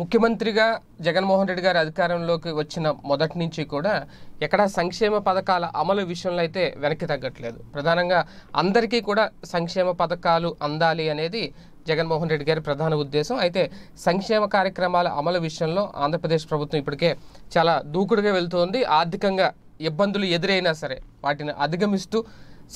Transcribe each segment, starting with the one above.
ముఖ్యమంత్రిగా జగన్మోహన్ రెడ్డి గారి అధికారంలోకి వచ్చిన మొదటి నుంచి కూడా ఎక్కడ సంక్షేమ పథకాల అమలు విషయంలో అయితే వెనక్కి తగ్గట్లేదు ప్రధానంగా అందరికీ కూడా సంక్షేమ పథకాలు అందాలి అనేది జగన్మోహన్ రెడ్డి గారి ప్రధాన ఉద్దేశం అయితే సంక్షేమ కార్యక్రమాల అమలు విషయంలో ఆంధ్రప్రదేశ్ ప్రభుత్వం ఇప్పటికే చాలా దూకుడుగా వెళ్తోంది ఆర్థికంగా ఇబ్బందులు ఎదురైనా సరే వాటిని అధిగమిస్తూ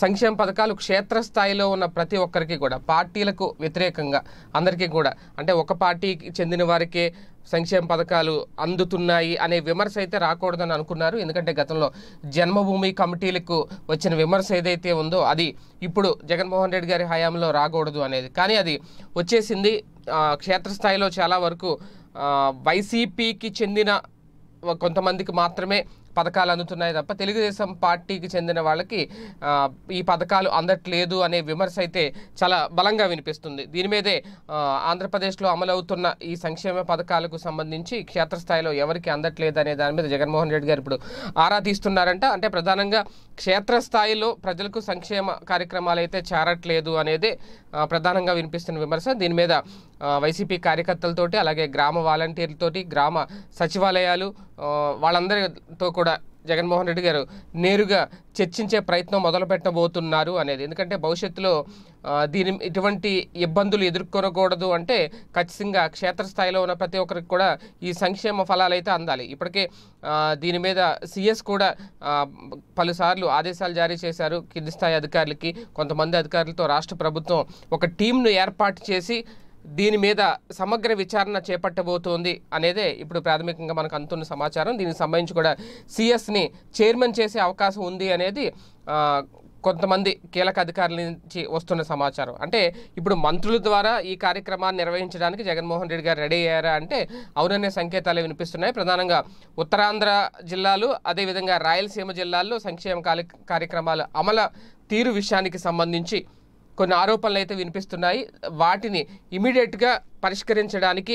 సంక్షేమ పథకాలు క్షేత్రస్థాయిలో ఉన్న ప్రతి ఒక్కరికి కూడా పార్టీలకు వ్యతిరేకంగా అందరికీ కూడా అంటే ఒక పార్టీకి చెందిన వారికే సంక్షేమ పథకాలు అందుతున్నాయి అనే విమర్శ అయితే రాకూడదని అనుకున్నారు ఎందుకంటే గతంలో జన్మభూమి కమిటీలకు వచ్చిన విమర్శ ఏదైతే ఉందో అది ఇప్పుడు జగన్మోహన్ రెడ్డి గారి హయాంలో రాకూడదు అనేది కానీ అది వచ్చేసింది క్షేత్రస్థాయిలో చాలా వరకు వైసీపీకి చెందిన కొంతమందికి మాత్రమే పథకాలు అందుతున్నాయి తప్ప తెలుగుదేశం పార్టీకి చెందిన వాళ్ళకి ఈ పథకాలు అందట్లేదు అనే విమర్శ అయితే చాలా బలంగా వినిపిస్తుంది దీని మీదే ఆంధ్రప్రదేశ్లో అమలవుతున్న ఈ సంక్షేమ పథకాలకు సంబంధించి క్షేత్రస్థాయిలో ఎవరికి అందట్లేదు అనే దాని మీద జగన్మోహన్ రెడ్డి గారు ఇప్పుడు ఆరా తీస్తున్నారంట అంటే ప్రధానంగా క్షేత్రస్థాయిలో ప్రజలకు సంక్షేమ కార్యక్రమాలు అయితే చేరట్లేదు అనేది ప్రధానంగా వినిపిస్తున్న విమర్శ దీని మీద వైసీపీ కార్యకర్తలతోటి అలాగే గ్రామ వాలంటీర్లతోటి గ్రామ సచివాలయాలు వాళ్ళందరితో కూడా జగన్మోహన్ రెడ్డి గారు నేరుగా చర్చించే ప్రయత్నం మొదలు పెట్టబోతున్నారు అనేది ఎందుకంటే భవిష్యత్తులో దీని ఇటువంటి ఇబ్బందులు ఎదుర్కొనకూడదు అంటే ఖచ్చితంగా క్షేత్రస్థాయిలో ఉన్న ప్రతి ఒక్కరికి కూడా ఈ సంక్షేమ ఫలాలైతే అందాలి ఇప్పటికే దీని మీద సిఎస్ కూడా పలుసార్లు ఆదేశాలు జారీ చేశారు కింది స్థాయి అధికారులకి కొంతమంది అధికారులతో రాష్ట్ర ప్రభుత్వం ఒక టీంను ఏర్పాటు చేసి దీని మీద సమగ్ర విచారణ చేపట్టబోతోంది అనేదే ఇప్పుడు ప్రాథమికంగా మనకు అందుతున్న సమాచారం దీనికి సంబంధించి కూడా సిఎస్ని చైర్మన్ చేసే అవకాశం ఉంది అనేది కొంతమంది కీలక అధికారుల నుంచి వస్తున్న సమాచారం అంటే ఇప్పుడు మంత్రుల ద్వారా ఈ కార్యక్రమాన్ని నిర్వహించడానికి జగన్మోహన్ రెడ్డి గారు రెడీ అయ్యారా అంటే అవుననే సంకేతాలు వినిపిస్తున్నాయి ప్రధానంగా ఉత్తరాంధ్ర జిల్లాలు అదేవిధంగా రాయలసీమ జిల్లాల్లో సంక్షేమ కార్యక్రమాల అమల తీరు విషయానికి సంబంధించి కొన్ని ఆరోపణలు అయితే వినిపిస్తున్నాయి వాటిని ఇమీడియట్గా పరిష్కరించడానికి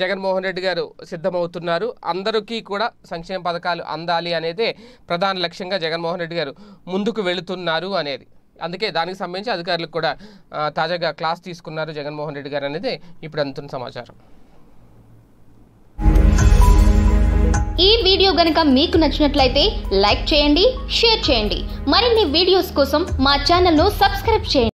జగన్మోహన్ రెడ్డి గారు సిద్ధమవుతున్నారు అందరికీ కూడా సంక్షేమ పథకాలు అందాలి అనేది ప్రధాన లక్ష్యంగా జగన్మోహన్ రెడ్డి గారు ముందుకు వెళుతున్నారు అనేది అందుకే దానికి సంబంధించి అధికారులకు కూడా తాజాగా క్లాస్ తీసుకున్నారు జగన్మోహన్ రెడ్డి గారు అనేది ఇప్పుడు అందుతున్న సమాచారం ఈ వీడియో గనుక మీకు నచ్చినట్లయితే లైక్ చేయండి షేర్ చేయండి మరిన్ని వీడియోస్ కోసం మా ఛానల్ను సబ్స్క్రైబ్ చేయండి